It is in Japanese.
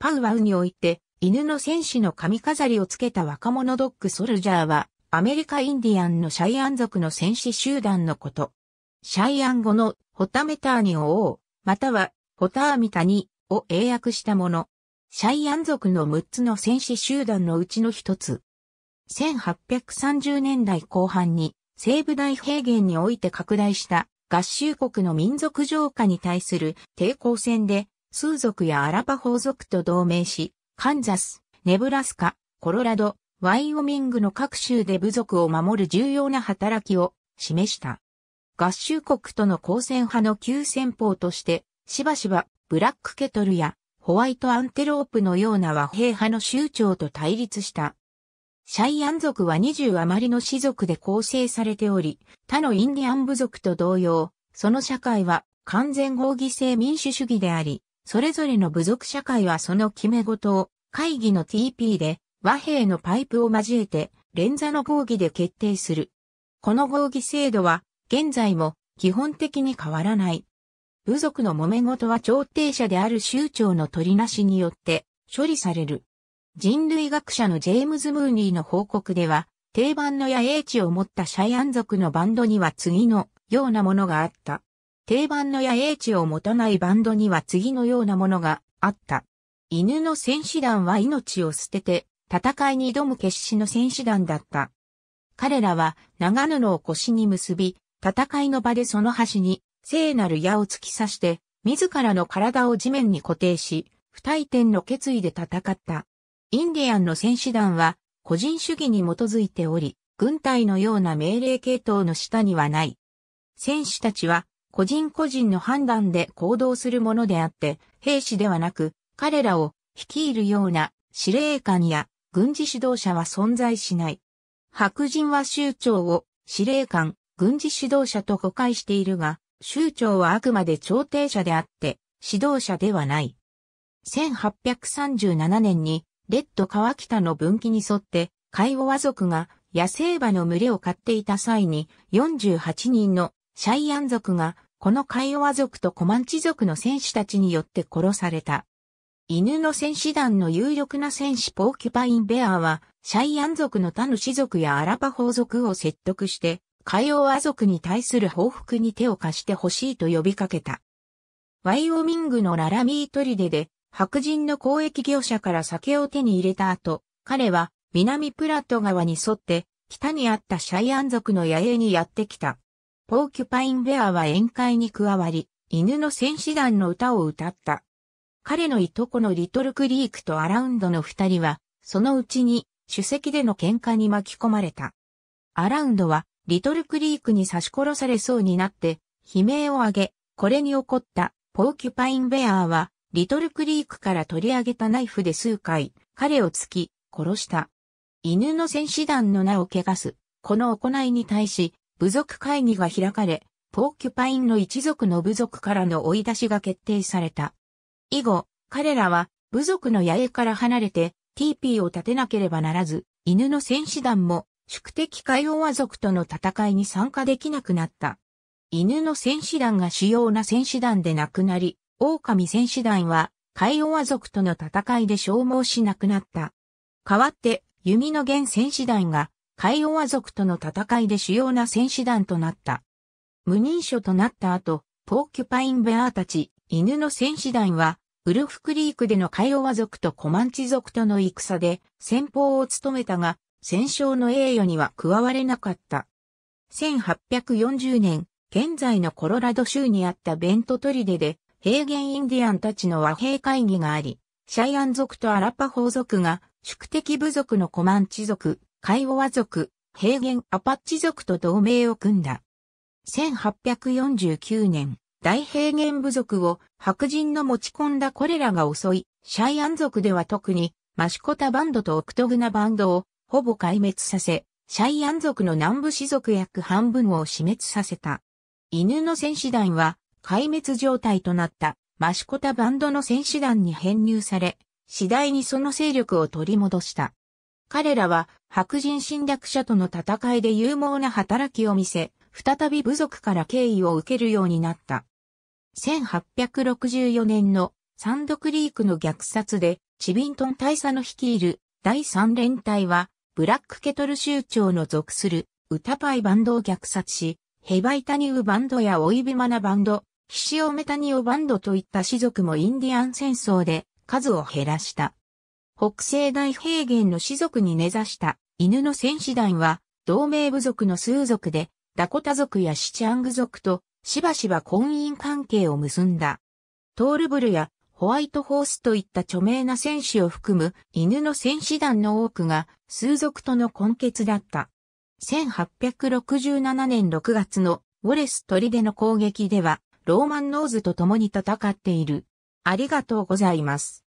パウワウにおいて、犬の戦士の髪飾りをつけた若者ドッグソルジャーは、アメリカインディアンのシャイアン族の戦士集団のこと。シャイアン語のホタメターニを王、またはホターミタニを英訳したもの。シャイアン族の6つの戦士集団のうちの一つ。1830年代後半に西部大平原において拡大した合衆国の民族浄化に対する抵抗戦でスー族やアラパホー族と同盟し、カンザス、ネブラスカ、コロラド、ワイオミングの各州で部族を守る重要な働きを示した。合衆国との交戦派の急戦法として、しばしばブラックケトルやホワイトアンテロープのような和平派の州長と対立した。シャイアン族は20余りの氏族で構成されており、他のインディアン部族と同様、その社会は完全合議制民主主義であり、それぞれの部族社会はその決め事を会議の TP で和平のパイプを交えて連座の合議で決定する。この合議制度は現在も基本的に変わらない。部族の揉め事は調停者である州長の取りなしによって処理される。人類学者のジェームズ・ムーニーの報告では、定番の野営地を持ったシャイアン族のバンドには次のようなものがあった。定番の野営地を持たないバンドには次のようなものがあった。犬の戦士団は命を捨てて、戦いに挑む決死の戦士団だった。彼らは長布を腰に結び、戦いの場でその端に聖なる矢を突き刺して、自らの体を地面に固定し、不退転の決意で戦った。インディアンの戦士団は個人主義に基づいており、軍隊のような命令系統の下にはない。戦士たちは個人個人の判断で行動するものであって、兵士ではなく、彼らを率いるような司令官や軍事指導者は存在しない。白人は州長を司令官、軍事指導者と誤解しているが、州長はあくまで調停者であって、指導者ではない。1837年に、レッド川北の分岐に沿って、カイオワ族が野生馬の群れを飼っていた際に48人のシャイアン族が、このカイオワ族とコマンチ族の戦士たちによって殺された。犬の戦士団の有力な戦士ポーキュパインベアは、シャイアン族の他の氏族やアラパホー族を説得して、カイオワ族に対する報復に手を貸してほしいと呼びかけた。ワイオミングのララミートリデで、白人の交易業者から酒を手に入れた後、彼は南プラット川に沿って、北にあったシャイアン族の野営にやってきた。ポーキュパインベアは宴会に加わり、犬の戦士団の歌を歌った。彼のいとこのリトルクリークとアラウンドの二人は、そのうちに、主席での喧嘩に巻き込まれた。アラウンドは、リトルクリークに刺し殺されそうになって、悲鳴を上げ、これに起こったポーキュパインベアーは、リトルクリークから取り上げたナイフで数回、彼を突き、殺した。犬の戦士団の名を汚す、この行いに対し、部族会議が開かれ、ポーキュパインの一族の部族からの追い出しが決定された。以後、彼らは部族の野営から離れて、TP を立てなければならず、犬の戦士団も宿敵カイオワ族との戦いに参加できなくなった。犬の戦士団が主要な戦士団でなくなり、狼戦士団はカイオワ族との戦いで消耗しなくなった。代わって、弓の弦戦士団がカイオワ族との戦いで主要な戦士団となった。無認証となった後、ポーキュパインベアーたち、犬の戦士団は、ウルフクリークでのカイオワ族とコマンチ族との戦で先方を務めたが、戦勝の栄誉には加われなかった。1840年、現在のコロラド州にあったベントトリデで、平原インディアンたちの和平会議があり、シャイアン族とアラパホー族が、宿敵部族のコマンチ族、カイオワ族、平原アパッチ族と同盟を組んだ。1849年、大平原部族を白人の持ち込んだコレラが襲い、シャイアン族では特にマシコタバンドとオクトグナバンドをほぼ壊滅させ、シャイアン族の南部氏族約半分を死滅させた。犬の戦士団は壊滅状態となったマシコタバンドの戦士団に編入され、次第にその勢力を取り戻した。彼らは白人侵略者との戦いで勇猛な働きを見せ、再び部族から敬意を受けるようになった。1864年のサンドクリークの虐殺で、チビントン大佐の率いる第三連隊は、ブラックケトル州長の属するウタパイバンドを虐殺し、ヘバイタニウバンドやオイビマナバンド、ヒシオメタニオバンドといった氏族もインディアン戦争で数を減らした。北西大平原の氏族に根ざした犬の戦士団は、同盟部族の数族で、ダコタ族やシチャング族と、しばしば婚姻関係を結んだ。トールブルやホワイトホースといった著名な戦士を含む犬の戦士団の多くが数族との根結だった。1867年6月のウォレス砦の攻撃ではローマンノーズと共に戦っている。ありがとうございます。